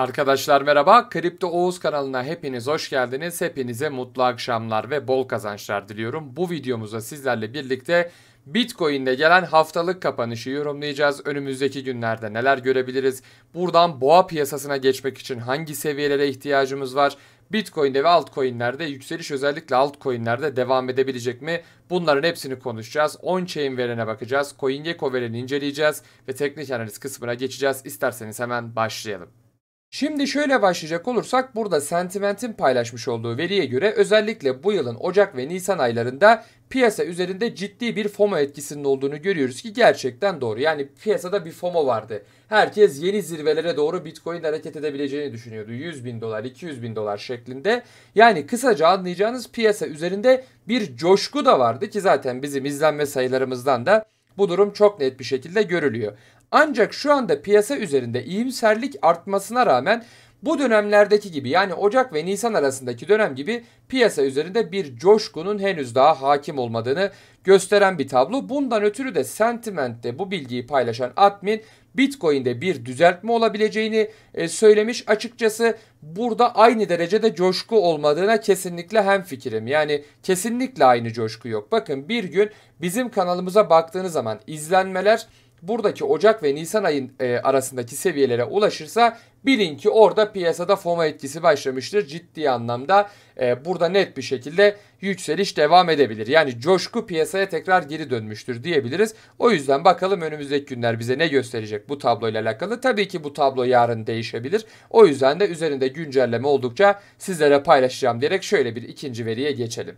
Arkadaşlar merhaba, Kripto Oğuz kanalına hepiniz hoş geldiniz. Hepinize mutlu akşamlar ve bol kazançlar diliyorum. Bu videomuzda sizlerle birlikte Bitcoin'de gelen haftalık kapanışı yorumlayacağız. Önümüzdeki günlerde neler görebiliriz? Buradan boğa piyasasına geçmek için hangi seviyelere ihtiyacımız var? Bitcoin'de ve altcoin'lerde yükseliş özellikle altcoin'lerde devam edebilecek mi? Bunların hepsini konuşacağız. On chain verene bakacağız. CoinGecko vereni inceleyeceğiz ve teknik analiz kısmına geçeceğiz. İsterseniz hemen başlayalım. Şimdi şöyle başlayacak olursak burada Sentiment'in paylaşmış olduğu veriye göre özellikle bu yılın Ocak ve Nisan aylarında piyasa üzerinde ciddi bir FOMO etkisinin olduğunu görüyoruz ki gerçekten doğru. Yani piyasada bir FOMO vardı. Herkes yeni zirvelere doğru Bitcoin hareket edebileceğini düşünüyordu. 100 bin dolar, 200 bin dolar şeklinde. Yani kısaca anlayacağınız piyasa üzerinde bir coşku da vardı ki zaten bizim izlenme sayılarımızdan da bu durum çok net bir şekilde görülüyor. Ancak şu anda piyasa üzerinde iyimserlik artmasına rağmen bu dönemlerdeki gibi yani Ocak ve Nisan arasındaki dönem gibi piyasa üzerinde bir coşkunun henüz daha hakim olmadığını gösteren bir tablo. Bundan ötürü de Sentiment'te bu bilgiyi paylaşan admin Bitcoin'de bir düzeltme olabileceğini e, söylemiş. Açıkçası burada aynı derecede coşku olmadığına kesinlikle hem fikrim. Yani kesinlikle aynı coşku yok. Bakın bir gün bizim kanalımıza baktığınız zaman izlenmeler buradaki Ocak ve Nisan ayın e, arasındaki seviyelere ulaşırsa bilin ki orada piyasada FOMO etkisi başlamıştır. Ciddi anlamda e, burada net bir şekilde yükseliş devam edebilir. Yani coşku piyasaya tekrar geri dönmüştür diyebiliriz. O yüzden bakalım önümüzdeki günler bize ne gösterecek bu tabloyla alakalı. Tabii ki bu tablo yarın değişebilir. O yüzden de üzerinde güncelleme oldukça sizlere paylaşacağım diyerek şöyle bir ikinci veriye geçelim.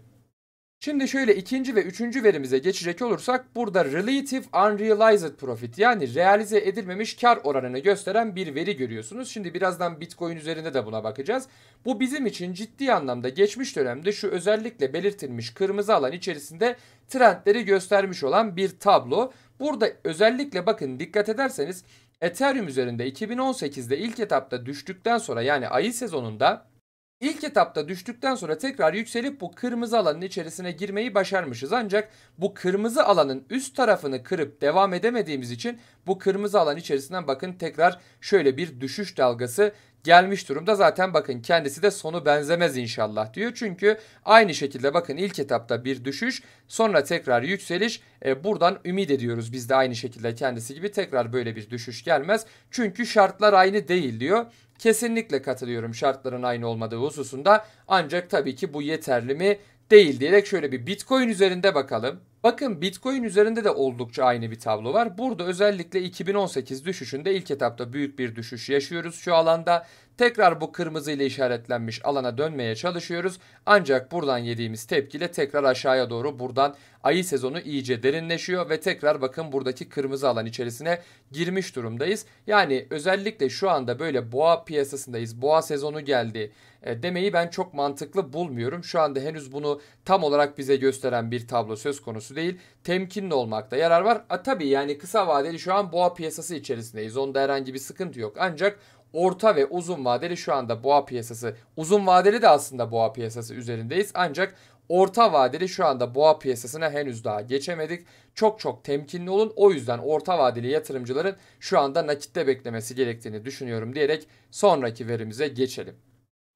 Şimdi şöyle ikinci ve üçüncü verimize geçecek olursak burada Relative Unrealized Profit yani realize edilmemiş kar oranını gösteren bir veri görüyorsunuz. Şimdi birazdan Bitcoin üzerinde de buna bakacağız. Bu bizim için ciddi anlamda geçmiş dönemde şu özellikle belirtilmiş kırmızı alan içerisinde trendleri göstermiş olan bir tablo. Burada özellikle bakın dikkat ederseniz Ethereum üzerinde 2018'de ilk etapta düştükten sonra yani ayı sezonunda İlk etapta düştükten sonra tekrar yükselip bu kırmızı alanın içerisine girmeyi başarmışız. Ancak bu kırmızı alanın üst tarafını kırıp devam edemediğimiz için bu kırmızı alan içerisinden bakın tekrar şöyle bir düşüş dalgası gelmiş durumda. Zaten bakın kendisi de sonu benzemez inşallah diyor. Çünkü aynı şekilde bakın ilk etapta bir düşüş sonra tekrar yükseliş. E, buradan ümit ediyoruz biz de aynı şekilde kendisi gibi tekrar böyle bir düşüş gelmez. Çünkü şartlar aynı değil diyor kesinlikle katılıyorum şartların aynı olmadığı hususunda. Ancak tabii ki bu yeterli mi değil diyerek şöyle bir Bitcoin üzerinde bakalım. Bakın Bitcoin üzerinde de oldukça aynı bir tablo var. Burada özellikle 2018 düşüşünde ilk etapta büyük bir düşüş yaşıyoruz şu alanda. Tekrar bu kırmızı ile işaretlenmiş alana dönmeye çalışıyoruz. Ancak buradan yediğimiz tepkiyle tekrar aşağıya doğru buradan ayı sezonu iyice derinleşiyor ve tekrar bakın buradaki kırmızı alan içerisine girmiş durumdayız. Yani özellikle şu anda böyle boğa piyasasındayız. Boğa sezonu geldi e, demeyi ben çok mantıklı bulmuyorum. Şu anda henüz bunu tam olarak bize gösteren bir tablo söz konusu değil. Temkinli olmakta yarar var. A, tabii yani kısa vadeli şu an boğa piyasası içerisindeyiz. Onda herhangi bir sıkıntı yok. Ancak orta ve uzun vadeli şu anda boğa piyasası. Uzun vadeli de aslında boğa piyasası üzerindeyiz ancak orta vadeli şu anda boğa piyasasına henüz daha geçemedik. Çok çok temkinli olun. O yüzden orta vadeli yatırımcıların şu anda nakitte beklemesi gerektiğini düşünüyorum diyerek sonraki verimize geçelim.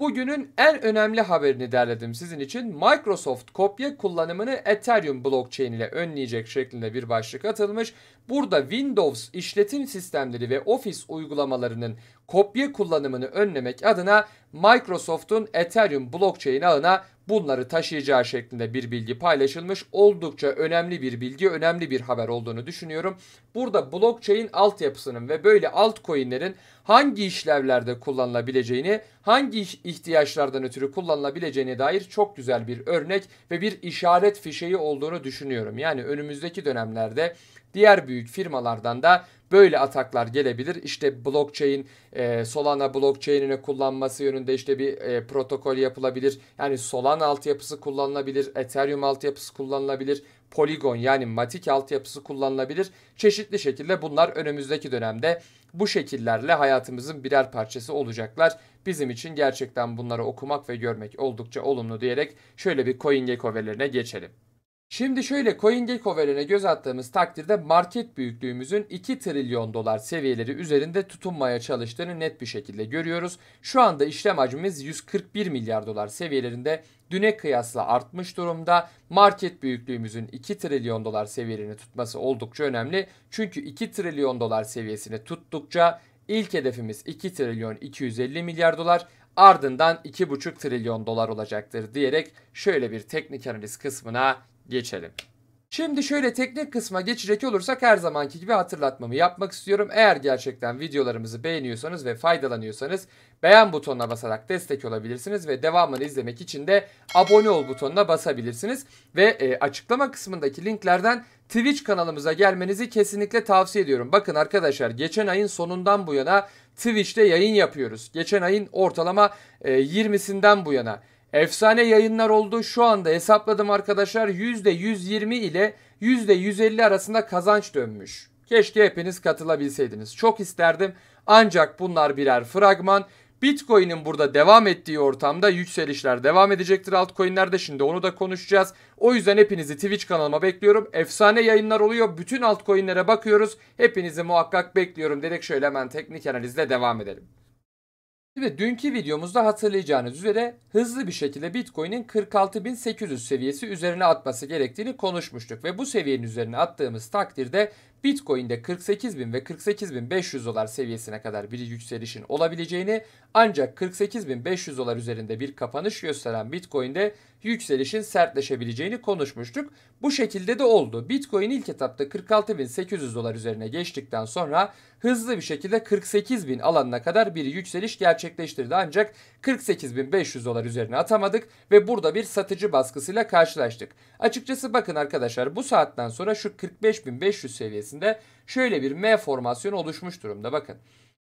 Bugünün en önemli haberini derledim sizin için. Microsoft kopya kullanımını Ethereum blockchain ile önleyecek şeklinde bir başlık atılmış. Burada Windows işletim sistemleri ve Office uygulamalarının kopya kullanımını önlemek adına Microsoft'un Ethereum blockchain ağına bunları taşıyacağı şeklinde bir bilgi paylaşılmış. Oldukça önemli bir bilgi, önemli bir haber olduğunu düşünüyorum. Burada blockchain altyapısının ve böyle altcoin'lerin hangi işlevlerde kullanılabileceğini, hangi ihtiyaçlardan ötürü kullanılabileceğine dair çok güzel bir örnek ve bir işaret fişeği olduğunu düşünüyorum. Yani önümüzdeki dönemlerde diğer büyük firmalardan da böyle ataklar gelebilir. İşte blockchain, e, Solana blockchain'ini kullanması yönünde işte bir e, protokol yapılabilir. Yani Solana altyapısı kullanılabilir, Ethereum altyapısı kullanılabilir. Polygon yani Matic altyapısı kullanılabilir. Çeşitli şekilde bunlar önümüzdeki dönemde bu şekillerle hayatımızın birer parçası olacaklar. Bizim için gerçekten bunları okumak ve görmek oldukça olumlu diyerek şöyle bir CoinGecko verilerine geçelim. Şimdi şöyle CoinGecko verene göz attığımız takdirde market büyüklüğümüzün 2 trilyon dolar seviyeleri üzerinde tutunmaya çalıştığını net bir şekilde görüyoruz. Şu anda işlem hacmimiz 141 milyar dolar seviyelerinde düne kıyasla artmış durumda. Market büyüklüğümüzün 2 trilyon dolar seviyelerini tutması oldukça önemli. Çünkü 2 trilyon dolar seviyesini tuttukça ilk hedefimiz 2 trilyon 250 milyar dolar ardından 2,5 trilyon dolar olacaktır diyerek şöyle bir teknik analiz kısmına geçelim. Şimdi şöyle teknik kısma geçecek olursak her zamanki gibi hatırlatmamı yapmak istiyorum. Eğer gerçekten videolarımızı beğeniyorsanız ve faydalanıyorsanız beğen butonuna basarak destek olabilirsiniz ve devamını izlemek için de abone ol butonuna basabilirsiniz. Ve e, açıklama kısmındaki linklerden Twitch kanalımıza gelmenizi kesinlikle tavsiye ediyorum. Bakın arkadaşlar geçen ayın sonundan bu yana Twitch'te yayın yapıyoruz. Geçen ayın ortalama e, 20'sinden bu yana. Efsane yayınlar oldu. Şu anda hesapladım arkadaşlar %120 ile %150 arasında kazanç dönmüş. Keşke hepiniz katılabilseydiniz. Çok isterdim. Ancak bunlar birer fragman. Bitcoin'in burada devam ettiği ortamda yükselişler devam edecektir altcoin'lerde. Şimdi onu da konuşacağız. O yüzden hepinizi Twitch kanalıma bekliyorum. Efsane yayınlar oluyor. Bütün altcoin'lere bakıyoruz. Hepinizi muhakkak bekliyorum dedik. Şöyle hemen teknik analizle devam edelim. Şimdi dünkü videomuzda hatırlayacağınız üzere hızlı bir şekilde Bitcoin'in 46.800 seviyesi üzerine atması gerektiğini konuşmuştuk ve bu seviyenin üzerine attığımız takdirde Bitcoin'de 48.000 ve 48.500 dolar seviyesine kadar bir yükselişin olabileceğini ancak 48.500 dolar üzerinde bir kapanış gösteren Bitcoin'de yükselişin sertleşebileceğini konuşmuştuk. Bu şekilde de oldu. Bitcoin ilk etapta 46.800 dolar üzerine geçtikten sonra hızlı bir şekilde 48.000 alanına kadar bir yükseliş gerçekleştirdi. Ancak 48.500 dolar üzerine atamadık ve burada bir satıcı baskısıyla karşılaştık. Açıkçası bakın arkadaşlar bu saatten sonra şu 45.500 seviyesi seviyesinde şöyle bir M formasyonu oluşmuş durumda bakın.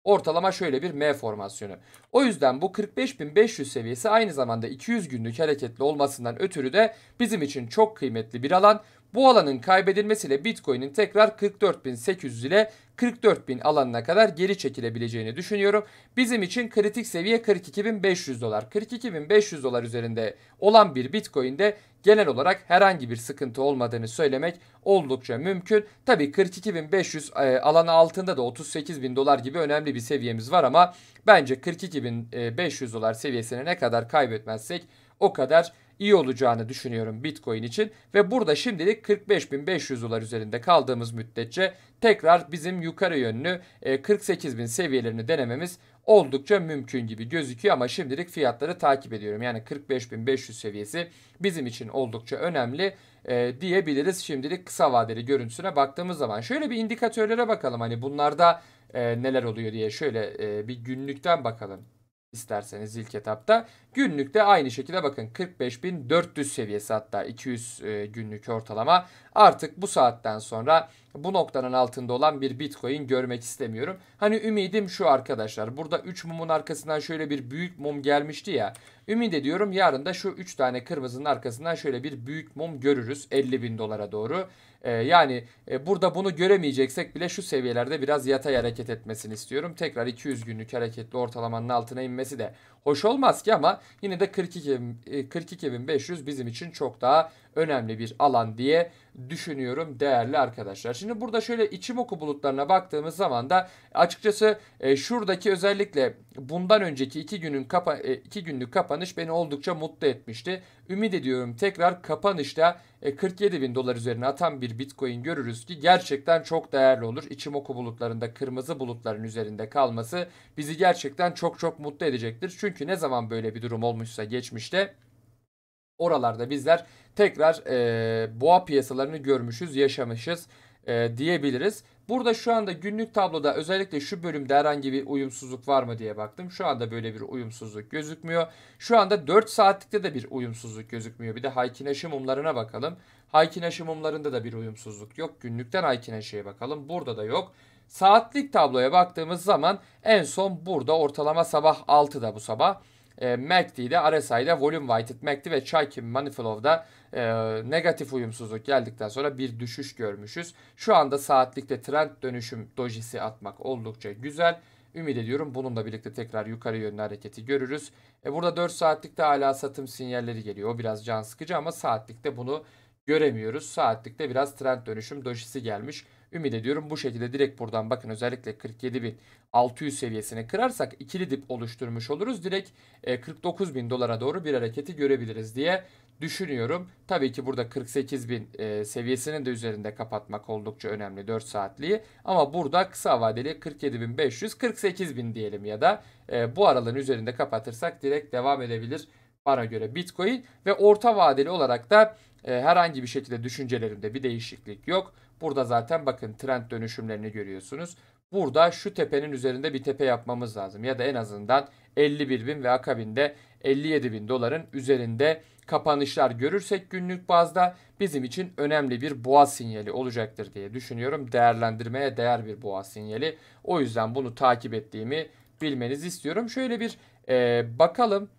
Ortalama şöyle bir M formasyonu. O yüzden bu 45.500 seviyesi aynı zamanda 200 günlük hareketli olmasından ötürü de bizim için çok kıymetli bir alan. Bu alanın kaybedilmesiyle Bitcoin'in tekrar 44.800 ile 44.000 alanına kadar geri çekilebileceğini düşünüyorum. Bizim için kritik seviye 42.500 dolar. 42.500 dolar üzerinde olan bir Bitcoin'de genel olarak herhangi bir sıkıntı olmadığını söylemek oldukça mümkün. Tabii 42.500 e, alanı altında da 38.000 dolar gibi önemli bir seviyemiz var ama bence 42.500 e, dolar seviyesine ne kadar kaybetmezsek o kadar iyi olacağını düşünüyorum Bitcoin için ve burada şimdilik 45.500 dolar üzerinde kaldığımız müddetçe tekrar bizim yukarı yönlü 48.000 e, seviyelerini denememiz oldukça mümkün gibi gözüküyor ama şimdilik fiyatları takip ediyorum. Yani 45.500 seviyesi bizim için oldukça önemli e, diyebiliriz şimdilik kısa vadeli görüntüsüne baktığımız zaman. Şöyle bir indikatörlere bakalım hani bunlarda e, neler oluyor diye şöyle bir günlükten bakalım isterseniz ilk etapta. Günlük de aynı şekilde bakın 45.400 seviyesi hatta 200 e, günlük ortalama. Artık bu saatten sonra bu noktanın altında olan bir bitcoin görmek istemiyorum. Hani ümidim şu arkadaşlar burada 3 mumun arkasından şöyle bir büyük mum gelmişti ya. ümid ediyorum yarın da şu 3 tane kırmızının arkasından şöyle bir büyük mum görürüz 50.000 dolara doğru. E, yani e, burada bunu göremeyeceksek bile şu seviyelerde biraz yatay hareket etmesini istiyorum. Tekrar 200 günlük hareketli ortalamanın altına inmesi de hoş olmaz ki ama yine de 42 42.500 e, bizim için çok daha önemli bir alan diye düşünüyorum değerli arkadaşlar. Şimdi burada şöyle içim oku bulutlarına baktığımız zaman da açıkçası e, şuradaki özellikle bundan önceki iki günün kapa e, iki günlük kapanış beni oldukça mutlu etmişti. Ümit ediyorum tekrar kapanışta e, 47 bin dolar üzerine atan bir bitcoin görürüz ki gerçekten çok değerli olur. İçim oku bulutlarında kırmızı bulutların üzerinde kalması bizi gerçekten çok çok mutlu edecektir. Çünkü ne zaman böyle bir durum olmuşsa geçmişte oralarda bizler tekrar e, boğa piyasalarını görmüşüz, yaşamışız e, diyebiliriz. Burada şu anda günlük tabloda özellikle şu bölümde herhangi bir uyumsuzluk var mı diye baktım. Şu anda böyle bir uyumsuzluk gözükmüyor. Şu anda 4 saatlikte de bir uyumsuzluk gözükmüyor. Bir de Haykin aşı mumlarına bakalım. Haykin aşı mumlarında da bir uyumsuzluk yok. Günlükten Haykin aşıya bakalım. Burada da yok. Saatlik tabloya baktığımız zaman en son burada ortalama sabah 6'da bu sabah e, MACD'de, RSI'de volume weighted MACD ve Chaikin money flow'da e, negatif uyumsuzluk geldikten sonra bir düşüş görmüşüz. Şu anda saatlikte trend dönüşüm dojisi atmak oldukça güzel. Ümit ediyorum bununla birlikte tekrar yukarı yönlü hareketi görürüz. E burada 4 saatlikte hala satım sinyalleri geliyor. O biraz can sıkıcı ama saatlikte bunu göremiyoruz. Saatlikte biraz trend dönüşüm dojisi gelmiş. Ümit ediyorum bu şekilde direkt buradan bakın özellikle 47.600 seviyesini kırarsak ikili dip oluşturmuş oluruz. Direkt 49.000 e, dolara doğru bir hareketi görebiliriz diye düşünüyorum. Tabii ki burada 48.000 e, seviyesinin de üzerinde kapatmak oldukça önemli 4 saatliği. Ama burada kısa vadeli 47.500 48.000 diyelim ya da e, bu aralığın üzerinde kapatırsak direkt devam edebilir bana göre Bitcoin ve orta vadeli olarak da e, herhangi bir şekilde düşüncelerimde bir değişiklik yok. Burada zaten bakın trend dönüşümlerini görüyorsunuz. Burada şu tepenin üzerinde bir tepe yapmamız lazım. Ya da en azından 51 bin ve akabinde 57 bin doların üzerinde kapanışlar görürsek günlük bazda bizim için önemli bir boğa sinyali olacaktır diye düşünüyorum. Değerlendirmeye değer bir boğa sinyali. O yüzden bunu takip ettiğimi bilmenizi istiyorum. Şöyle bir e, bakalım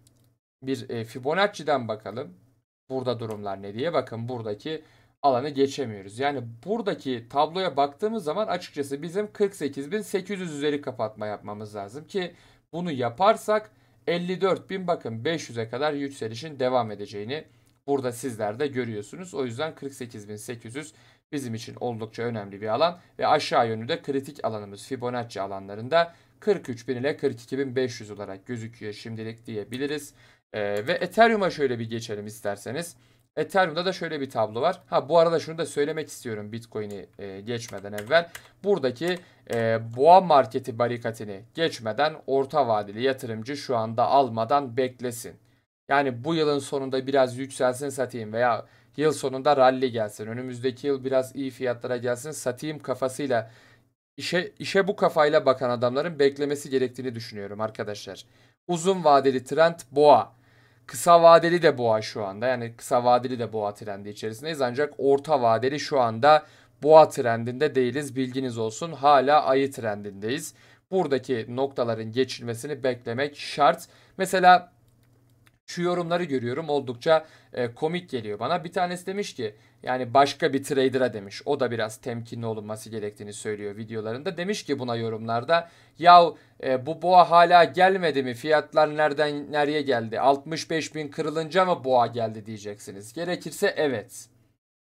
bir e, Fibonacci'den bakalım. Burada durumlar ne diye bakın buradaki alanı geçemiyoruz. Yani buradaki tabloya baktığımız zaman açıkçası bizim 48.800 üzeri kapatma yapmamız lazım ki bunu yaparsak 54.000 bakın 500'e kadar yükselişin devam edeceğini burada sizler de görüyorsunuz. O yüzden 48.800 bizim için oldukça önemli bir alan ve aşağı yönlü de kritik alanımız Fibonacci alanlarında 43.000 ile 42.500 olarak gözüküyor şimdilik diyebiliriz. Ee, ve Ethereum'a şöyle bir geçelim isterseniz. Ethereum'da da şöyle bir tablo var. Ha bu arada şunu da söylemek istiyorum Bitcoin'i e, geçmeden evvel. Buradaki e, boğa marketi barikatini geçmeden orta vadeli yatırımcı şu anda almadan beklesin. Yani bu yılın sonunda biraz yükselsin satayım veya yıl sonunda rally gelsin. Önümüzdeki yıl biraz iyi fiyatlara gelsin satayım kafasıyla işe, işe bu kafayla bakan adamların beklemesi gerektiğini düşünüyorum arkadaşlar. Uzun vadeli trend boğa. Kısa vadeli de boğa şu anda. Yani kısa vadeli de boğa trendi içerisindeyiz. Ancak orta vadeli şu anda boğa trendinde değiliz. Bilginiz olsun. Hala ayı trendindeyiz. Buradaki noktaların geçilmesini beklemek şart. Mesela şu yorumları görüyorum oldukça e, komik geliyor bana. Bir tanesi demiş ki yani başka bir trader'a demiş. O da biraz temkinli olunması gerektiğini söylüyor videolarında. Demiş ki buna yorumlarda ya e, bu boğa hala gelmedi mi? Fiyatlar nereden nereye geldi? 65 bin kırılınca mı boğa geldi diyeceksiniz. Gerekirse evet.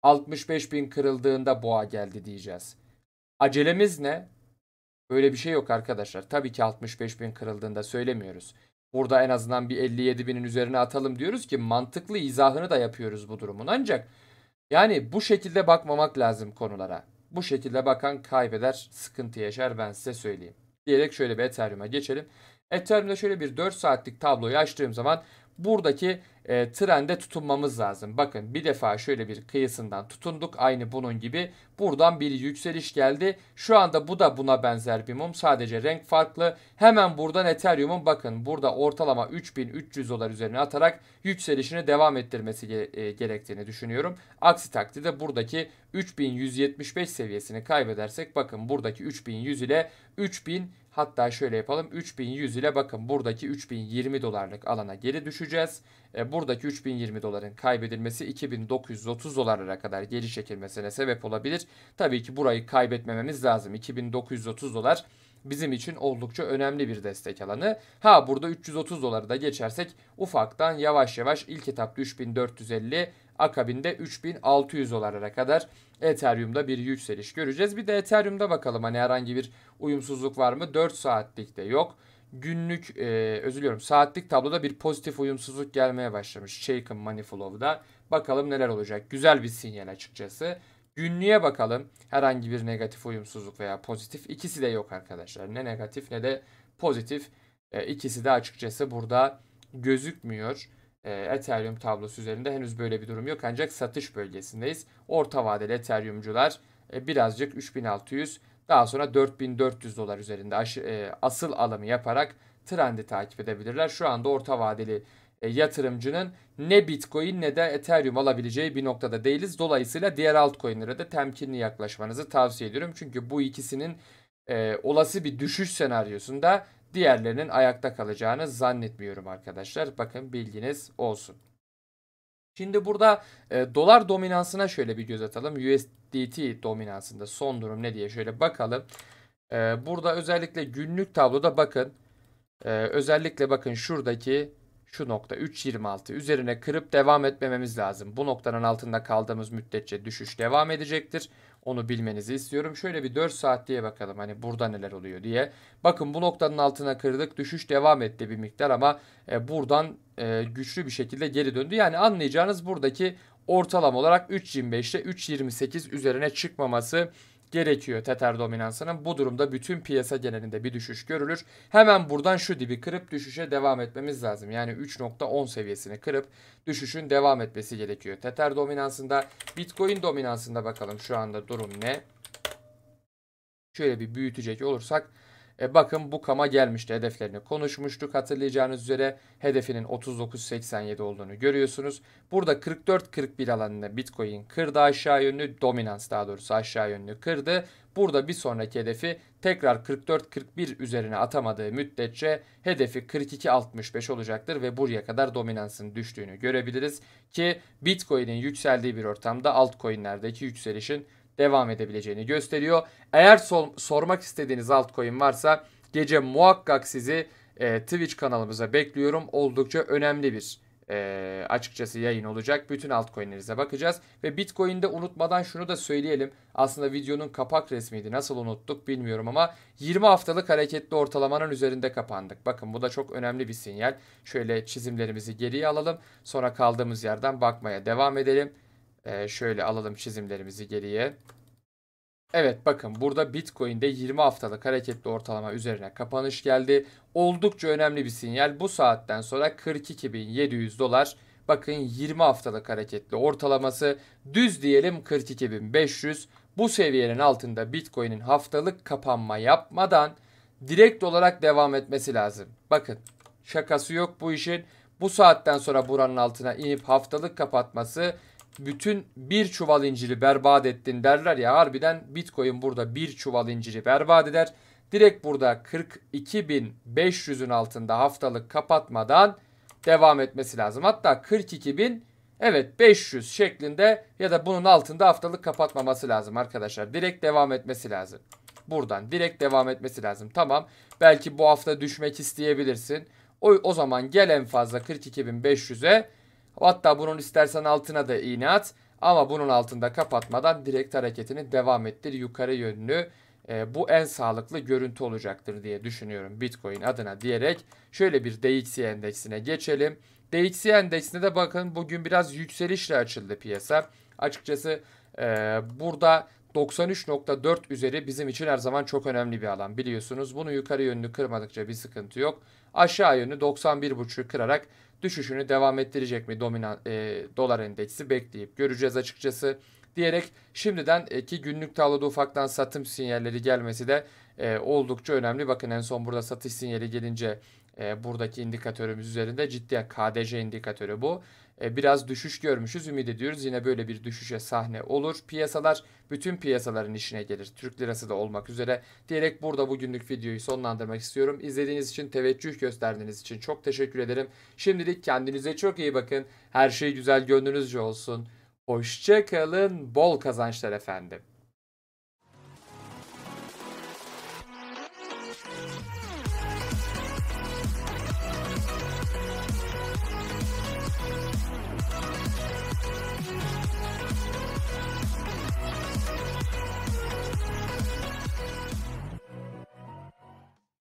65 bin kırıldığında boğa geldi diyeceğiz. Acelemiz ne? Böyle bir şey yok arkadaşlar. Tabii ki 65 bin kırıldığında söylemiyoruz. Burada en azından bir 57 binin üzerine atalım diyoruz ki mantıklı izahını da yapıyoruz bu durumun. Ancak yani bu şekilde bakmamak lazım konulara. Bu şekilde bakan kaybeder, sıkıntı yaşar ben size söyleyeyim. Diyerek şöyle bir Ethereum'a geçelim. Ethereum'da şöyle bir 4 saatlik tabloyu açtığım zaman buradaki e, trende tutunmamız lazım. Bakın bir defa şöyle bir kıyısından tutunduk. Aynı bunun gibi. Buradan bir yükseliş geldi. Şu anda bu da buna benzer bir mum. Sadece renk farklı. Hemen buradan Ethereum'un bakın burada ortalama 3300 dolar üzerine atarak yükselişini devam ettirmesi e, gerektiğini düşünüyorum. Aksi takdirde buradaki 3175 seviyesini kaybedersek bakın buradaki 3100 ile 3000 Hatta şöyle yapalım 3100 ile bakın buradaki 3020 dolarlık alana geri düşeceğiz. E, buradaki 3020 doların kaybedilmesi 2930 dolarlara kadar geri çekilmesine sebep olabilir. Tabii ki burayı kaybetmememiz lazım. 2930 dolar bizim için oldukça önemli bir destek alanı. Ha burada 330 doları da geçersek ufaktan yavaş yavaş ilk etapta 3450 akabinde 3600 dolara kadar Ethereum'da bir yükseliş göreceğiz. Bir de Ethereum'da bakalım hani herhangi bir uyumsuzluk var mı? 4 de yok. Günlük e, özür diliyorum saatlik tabloda bir pozitif uyumsuzluk gelmeye başlamış Shaken Money Flow'da. Bakalım neler olacak. Güzel bir sinyal açıkçası. Günlüğe bakalım. Herhangi bir negatif uyumsuzluk veya pozitif ikisi de yok arkadaşlar. Ne negatif ne de pozitif e, ikisi de açıkçası burada gözükmüyor. E, Ethereum tablosu üzerinde henüz böyle bir durum yok ancak satış bölgesindeyiz. Orta vadeli Ethereum'cular e, birazcık 3600 daha sonra 4400 dolar üzerinde aşı, e, asıl alımı yaparak trendi takip edebilirler. Şu anda orta vadeli e, yatırımcının ne Bitcoin ne de Ethereum alabileceği bir noktada değiliz. Dolayısıyla diğer altcoin'lere de temkinli yaklaşmanızı tavsiye ediyorum. Çünkü bu ikisinin e, olası bir düşüş senaryosunda diğerlerinin ayakta kalacağını zannetmiyorum arkadaşlar. Bakın bilginiz olsun. Şimdi burada e, dolar dominansına şöyle bir göz atalım. USDT dominansında son durum ne diye şöyle bakalım. E, burada özellikle günlük tabloda bakın. E, özellikle bakın şuradaki şu nokta 3.26 üzerine kırıp devam etmememiz lazım. Bu noktanın altında kaldığımız müddetçe düşüş devam edecektir. Onu bilmenizi istiyorum. Şöyle bir 4 saat diye bakalım hani burada neler oluyor diye. Bakın bu noktanın altına kırdık. Düşüş devam etti bir miktar ama e, buradan e, güçlü bir şekilde geri döndü. Yani anlayacağınız buradaki ortalama olarak 3.25 ile 3.28 üzerine çıkmaması gerekiyor gerekiyor Tether dominansının. Bu durumda bütün piyasa genelinde bir düşüş görülür. Hemen buradan şu dibi kırıp düşüşe devam etmemiz lazım. Yani 3.10 seviyesini kırıp düşüşün devam etmesi gerekiyor. Tether dominansında Bitcoin dominansında bakalım şu anda durum ne? Şöyle bir büyütecek olursak e bakın bu kama gelmişti hedeflerini konuşmuştuk hatırlayacağınız üzere hedefinin 39.87 olduğunu görüyorsunuz. Burada 44.41 alanında Bitcoin kırdı aşağı yönlü dominans daha doğrusu aşağı yönlü kırdı. Burada bir sonraki hedefi tekrar 4441 üzerine atamadığı müddetçe hedefi 4265 olacaktır ve buraya kadar dominansın düştüğünü görebiliriz ki Bitcoin'in yükseldiği bir ortamda altcoin'lerdeki yükselişin devam edebileceğini gösteriyor. Eğer sol, sormak istediğiniz altcoin varsa gece muhakkak sizi e, Twitch kanalımıza bekliyorum. Oldukça önemli bir e, açıkçası yayın olacak. Bütün altcoin'lerinize bakacağız. Ve Bitcoin'de unutmadan şunu da söyleyelim. Aslında videonun kapak resmiydi. Nasıl unuttuk bilmiyorum ama 20 haftalık hareketli ortalamanın üzerinde kapandık. Bakın bu da çok önemli bir sinyal. Şöyle çizimlerimizi geriye alalım. Sonra kaldığımız yerden bakmaya devam edelim. Ee, şöyle alalım çizimlerimizi geriye. Evet bakın burada Bitcoin'de 20 haftalık hareketli ortalama üzerine kapanış geldi. Oldukça önemli bir sinyal. Bu saatten sonra 42.700 dolar. Bakın 20 haftalık hareketli ortalaması düz diyelim 42.500. Bu seviyenin altında Bitcoin'in haftalık kapanma yapmadan direkt olarak devam etmesi lazım. Bakın şakası yok bu işin. Bu saatten sonra buranın altına inip haftalık kapatması bütün bir çuval inciri berbat ettin derler ya harbiden Bitcoin burada bir çuval inciri berbat eder. Direkt burada 42.500'ün altında haftalık kapatmadan devam etmesi lazım. Hatta 42.000 evet 500 şeklinde ya da bunun altında haftalık kapatmaması lazım arkadaşlar. Direkt devam etmesi lazım. Buradan direkt devam etmesi lazım. Tamam belki bu hafta düşmek isteyebilirsin. O, o zaman gel en fazla 42.500'e Hatta bunun istersen altına da iğne at. Ama bunun altında kapatmadan direkt hareketini devam ettir yukarı yönlü. E, bu en sağlıklı görüntü olacaktır diye düşünüyorum Bitcoin adına diyerek şöyle bir DXY endeksine geçelim. DXY endeksine de bakın bugün biraz yükselişle açıldı piyasa. Açıkçası e, burada 93.4 üzeri bizim için her zaman çok önemli bir alan biliyorsunuz. Bunu yukarı yönlü kırmadıkça bir sıkıntı yok. Aşağı yönlü 91.5'ü kırarak düşüşünü devam ettirecek mi dominan e, dolar endeksi bekleyip göreceğiz açıkçası diyerek şimdiden e, ki günlük tabloda ufaktan satım sinyalleri gelmesi de e, oldukça önemli. Bakın en son burada satış sinyali gelince e, buradaki indikatörümüz üzerinde ciddi KDC indikatörü bu. E, biraz düşüş görmüşüz. Ümit ediyoruz yine böyle bir düşüşe sahne olur. Piyasalar bütün piyasaların işine gelir. Türk lirası da olmak üzere. Diyerek burada bugünlük videoyu sonlandırmak istiyorum. İzlediğiniz için, teveccüh gösterdiğiniz için çok teşekkür ederim. Şimdilik kendinize çok iyi bakın. Her şey güzel gönlünüzce olsun. Hoşçakalın. Bol kazançlar efendim.